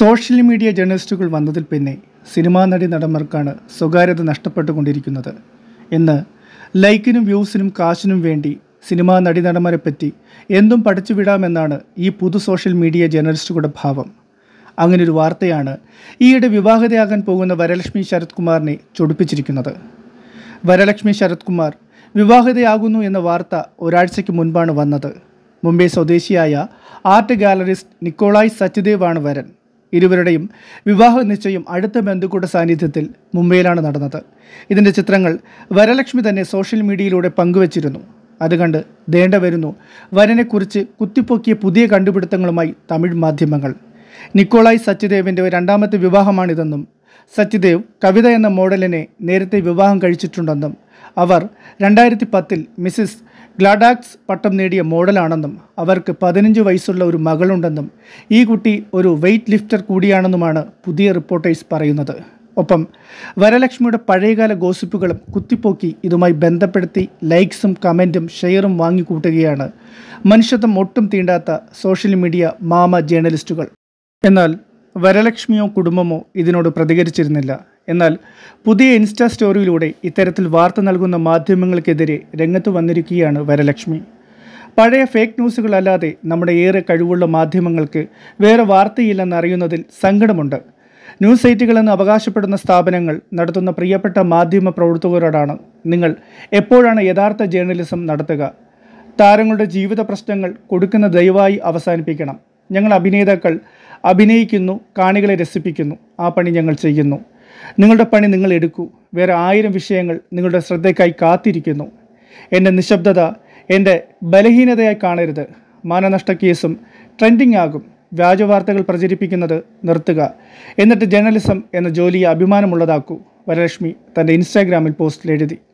social media ജേർണലിസ്റ്റുകൾ വന്നതിൽ പിന്നെ cinema നടി നടന്മാർക്കാണ് സ്വകാര്യത നഷ്ടപ്പെട്ടുകൊണ്ടിരിക്കുന്നത് എന്ന് ലൈക്കിനും വ്യൂസിനും കാശിനും വേണ്ടി സിനിമാ നടി നടന്മാരെ പറ്റി എന്തും പഠിച്ചു വിടാമെന്നാണ് ഈ പുതു സോഷ്യൽ മീഡിയ ജേർണലിസ്റ്റുകളുടെ ഭാവം അങ്ങനെ ഒരു വാർത്തയാണ് ഈയിടെ വിവാഹിതയാകാൻ പോകുന്ന വരലക്ഷ്മി ശരത് കുമാറിനെ ചൊടിപ്പിച്ചിരിക്കുന്നത് വരലക്ഷ്മി ശരത് കുമാർ വിവാഹിതയാകുന്നു എന്ന വാർത്ത ഒരാഴ്ചയ്ക്ക് മുൻപാണ് വന്നത് മുംബൈ സ്വദേശിയായ ആർട്ട് ഗാലറിസ്റ്റ് നിക്കോളായ് സച്ചിദേവാണ് വരൻ ഇരുവരുടെയും വിവാഹ നിശ്ചയം അടുത്ത ബന്ധുക്കളുടെ സാന്നിധ്യത്തിൽ മുംബൈയിലാണ് നടന്നത് ഇതിൻ്റെ ചിത്രങ്ങൾ വരലക്ഷ്മി തന്നെ സോഷ്യൽ മീഡിയയിലൂടെ പങ്കുവച്ചിരുന്നു അത് കണ്ട് ദേണ്ട വരുന്നു വരനെക്കുറിച്ച് കുത്തിപ്പൊക്കിയ പുതിയ കണ്ടുപിടുത്തങ്ങളുമായി തമിഴ് മാധ്യമങ്ങൾ നിക്കോളായ് സച്ചിദേവിൻ്റെ രണ്ടാമത്തെ വിവാഹമാണിതെന്നും സച്ചിദേവ് കവിത എന്ന മോഡലിനെ നേരത്തെ വിവാഹം കഴിച്ചിട്ടുണ്ടെന്നും അവർ രണ്ടായിരത്തി പത്തിൽ മിസ്സിസ് ഗ്ലാഡാക്സ് പട്ടം നേടിയ മോഡലാണെന്നും അവർക്ക് പതിനഞ്ച് വയസ്സുള്ള ഒരു മകളുണ്ടെന്നും ഈ കുട്ടി ഒരു വെയ്റ്റ് ലിഫ്റ്റർ കൂടിയാണെന്നുമാണ് പുതിയ റിപ്പോർട്ടേഴ്സ് പറയുന്നത് ഒപ്പം വരലക്ഷ്മിയുടെ പഴയകാല ഗോസിപ്പുകളും കുത്തിപ്പോക്കി ഇതുമായി ബന്ധപ്പെടുത്തി ലൈക്സും കമൻറ്റും ഷെയറും വാങ്ങിക്കൂട്ടുകയാണ് മനുഷ്യത്വം ഒട്ടും തീണ്ടാത്ത സോഷ്യൽ മീഡിയ മാമ ജേണലിസ്റ്റുകൾ എന്നാൽ വരലക്ഷ്മിയോ കുടുംബമോ ഇതിനോട് പ്രതികരിച്ചിരുന്നില്ല എന്നാൽ പുതിയ ഇൻസ്റ്റാ സ്റ്റോറിയിലൂടെ ഇത്തരത്തിൽ വാർത്ത നൽകുന്ന മാധ്യമങ്ങൾക്കെതിരെ രംഗത്ത് വന്നിരിക്കുകയാണ് വരലക്ഷ്മി പഴയ ഫേക്ക് ന്യൂസുകളല്ലാതെ നമ്മുടെ ഏറെ കഴിവുള്ള മാധ്യമങ്ങൾക്ക് വേറെ അറിയുന്നതിൽ സങ്കടമുണ്ട് ന്യൂസ് സൈറ്റുകളെന്ന് അവകാശപ്പെടുന്ന സ്ഥാപനങ്ങൾ നടത്തുന്ന പ്രിയപ്പെട്ട മാധ്യമ പ്രവർത്തകരോടാണ് നിങ്ങൾ എപ്പോഴാണ് യഥാർത്ഥ ജേർണലിസം നടത്തുക താരങ്ങളുടെ ജീവിത പ്രശ്നങ്ങൾ കൊടുക്കുന്ന ദയവായി അവസാനിപ്പിക്കണം ഞങ്ങൾ അഭിനേതാക്കൾ അഭിനയിക്കുന്നു കാണികളെ രസിപ്പിക്കുന്നു ആ പണി ഞങ്ങൾ ചെയ്യുന്നു നിങ്ങളുടെ പണി നിങ്ങൾ എടുക്കൂ വേറെ ആയിരം വിഷയങ്ങൾ നിങ്ങളുടെ ശ്രദ്ധയ്ക്കായി കാത്തിരിക്കുന്നു എൻ്റെ നിശബ്ദത എൻ്റെ ബലഹീനതയായി കാണരുത് മാനനഷ്ട കേസും ട്രെൻഡിംഗ് ആകും വ്യാജവാർത്തകൾ പ്രചരിപ്പിക്കുന്നത് നിർത്തുക എന്നിട്ട് ജേർണലിസം എന്ന ജോലിയെ അഭിമാനമുള്ളതാക്കൂ വരലക്ഷ്മി തൻ്റെ ഇൻസ്റ്റാഗ്രാമിൽ പോസ്റ്റിൽ എഴുതി